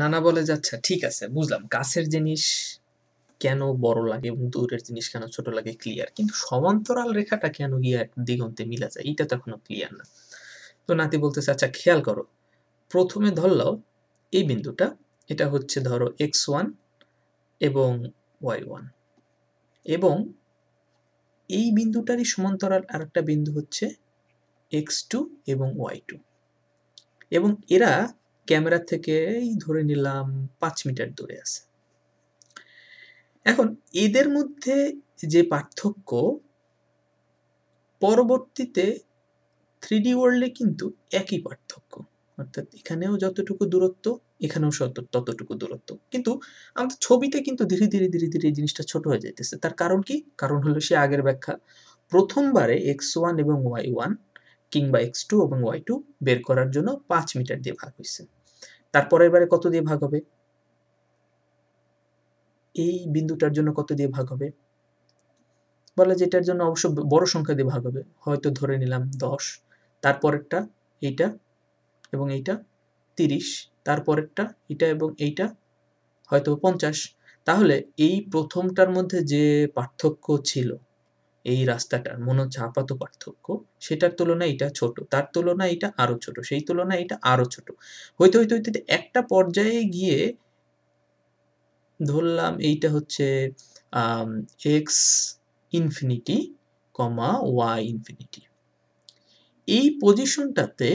নানা বলে যাচ্ছে আচ্ছা ঠিক আছে বুঝলাম কাছের জিনিস কেন বড় লাগে এবং দূরের জিনিস কেন ছোট লাগে ক্লিয়ার কিন্তু সমান্তরাল রেখাটা কেন গিয়ে দিগন্তে মিলা যায় এটা তো এখনো ক্লিয়ার না তো নাতি বলতেছে আচ্ছা খেয়াল করো প্রথমে ধরলাও এই বিন্দুটা এটা হচ্ছে ধরো এক্স ওয়ান এবং ওয়াই ওয়ান এবং এই বিন্দুটারই সমান্তরাল আর একটা বিন্দু হচ্ছে এক্স টু এবং ওয়াই টু এবং এরা ক্যামেরা থেকে ধরে নিলাম পাঁচ মিটার দূরে আছে এখন এদের মধ্যে যে পার্থক্য পরবর্তীতে থ্রিডি ওয়ার্ল্ডে কিন্তু একই পার্থক্য অর্থাৎ এখানেও যতটুকু দূরত্ব এখানেও ততটুকু দূরত্ব কিন্তু আমাদের ছবিতে কিন্তু ধীরে ধীরে ধীরে ধীরে জিনিসটা ছোট হয়ে যাইতেছে তার কারণ কি কারণ হলো সে আগের ব্যাখ্যা প্রথমবারে এক্স ওয়ান এবং ওয়াই ওয়ান কিংবা এক্স টু এবং ওয়াই টু বের করার জন্য পাঁচ মিটার দিয়ে ভাগ হয়েছে তারপরের বারে কত দিয়ে ভাগ হবে এই বিন্দুটার জন্য কত দিয়ে ভাগ হবে বলে যে এটার জন্য অবশ্য বড় সংখ্যা দিয়ে ভাগ হবে হয়তো ধরে নিলাম দশ তারপরেরটা এইটা এবং এইটা তিরিশ তারপরেরটা এটা এবং এইটা হয়তো পঞ্চাশ তাহলে এই প্রথমটার মধ্যে যে পার্থক্য ছিল এই রাস্তাটার মনে হচ্ছে আপাত পার্থক্য সেটার তুলনায় এটা ছোট তার তুলনায় এটা আরও ছোট সেই তুলনায় এটা আরও ছোট হইতে হইতে হইতে একটা পর্যায়ে গিয়ে ধরলাম এইটা হচ্ছে x infinity comma y infinity এই পজিশনটাতে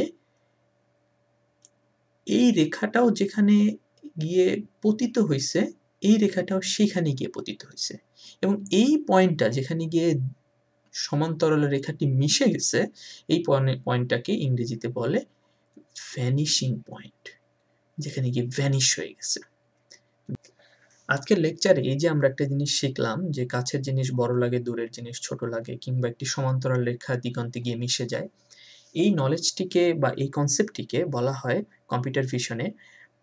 এই রেখাটাও যেখানে গিয়ে পতিত হয়েছে এই রেখাটাও সেখানে গিয়ে পতিত হয়েছে এবং এই পয়েন্টটা যেখানে গিয়ে সমান্তরাল রেখাটি মিশে গেছে এই পয়েন্টটাকে ইংরেজিতে বলে ভ্যানিশিং পয়েন্ট যেখানে গিয়ে ভ্যানিশ হয়ে গেছে আজকের লেকচারে এই যে আমরা একটা জিনিস শিখলাম যে কাছের জিনিস বড় লাগে দূরের জিনিস ছোট লাগে কিংবা একটি সমান্তরাল রেখা দিগন্তে গিয়ে মিশে যায় এই নলেজটিকে বা এই কনসেপ্টটিকে বলা হয় কম্পিউটার ভিশনে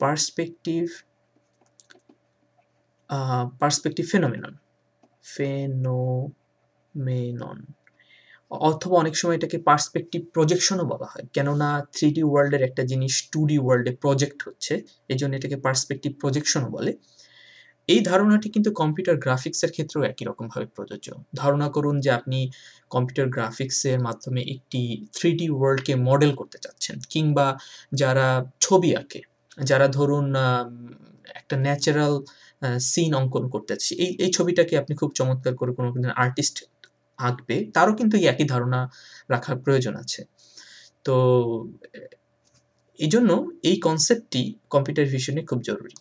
perspective perspective phenomenon phenomenon অথবা অনেক সময় এটাকে পার্সপেক্টিভ প্রজেকশনও বলা হয় কেননা থ্রি ডি ওয়ার্ল্ডের একটা জিনিস টু ডি ওয়ার্ল্ডে প্রজেক্ট হচ্ছে এই জন্য এটাকে পার্সপেক্টিভ প্রজেকশনও বলে এই ধারণাটি কিন্তু কম্পিউটার গ্রাফিক্সের ক্ষেত্রেও একই রকমভাবে প্রযোজ্য ধারণা করুন যে আপনি কম্পিউটার গ্রাফিক্সের মাধ্যমে একটি থ্রি ডি ওয়ার্ল্ডকে মডেল করতে চাচ্ছেন কিংবা যারা ছবি আঁকে যারা ধরুন একটা ন্যাচারাল সিন অঙ্কন করতে চাচ্ছে এই এই ছবিটাকে আপনি খুব চমৎকার করে কোনো আর্টিস্ট আঁকবে তারও কিন্তু এই একই ধারণা রাখার প্রয়োজন আছে তো এই জন্য এই কনসেপ্টটি কম্পিউটার ভিশনে খুব জরুরি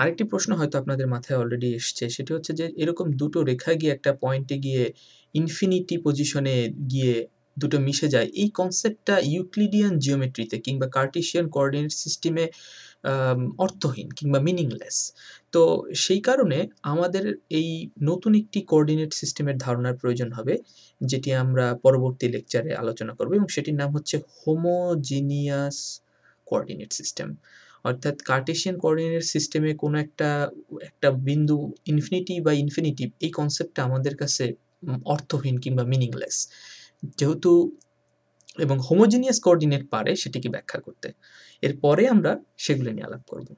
আরেকটি প্রশ্ন হয়তো আপনাদের মাথায় অলরেডি এসছে সেটি হচ্ছে যে এরকম দুটো রেখা গিয়ে একটা পয়েন্টে গিয়ে ইনফিনিটি পজিশনে গিয়ে দুটো মিশে যায় এই কনসেপ্টটা ইউক্লিডিয়ান জিওমেট্রিতে কিংবা কার্টেশিয়ান কোঅর্ডিনেট সিস্টেমে অর্থহীন কিংবা মিনিংলেস তো সেই কারণে আমাদের এই নতুন একটি কোঅর্ডিনেট সিস্টেমের ধারণার প্রয়োজন হবে যেটি আমরা পরবর্তী লেকচারে আলোচনা করব এবং সেটির নাম হচ্ছে হোমোজিনিয়াস কোঅর্ডিনেট সিস্টেম অর্থাৎ কার্টেশিয়ান কোঅর্ডিনেট সিস্টেমে কোনো একটা একটা বিন্দু ইনফিনিটি বা ইনফিনিটিভ এই কনসেপ্টটা আমাদের কাছে অর্থহীন কিংবা মিনিংলেস যেহেতু এবং হোমোজিনিয়াস কোঅর্ডিনেট পারে সেটিকে ব্যাখ্যা করতে এরপরে আমরা সেগুলো নিয়ে আলাপ করব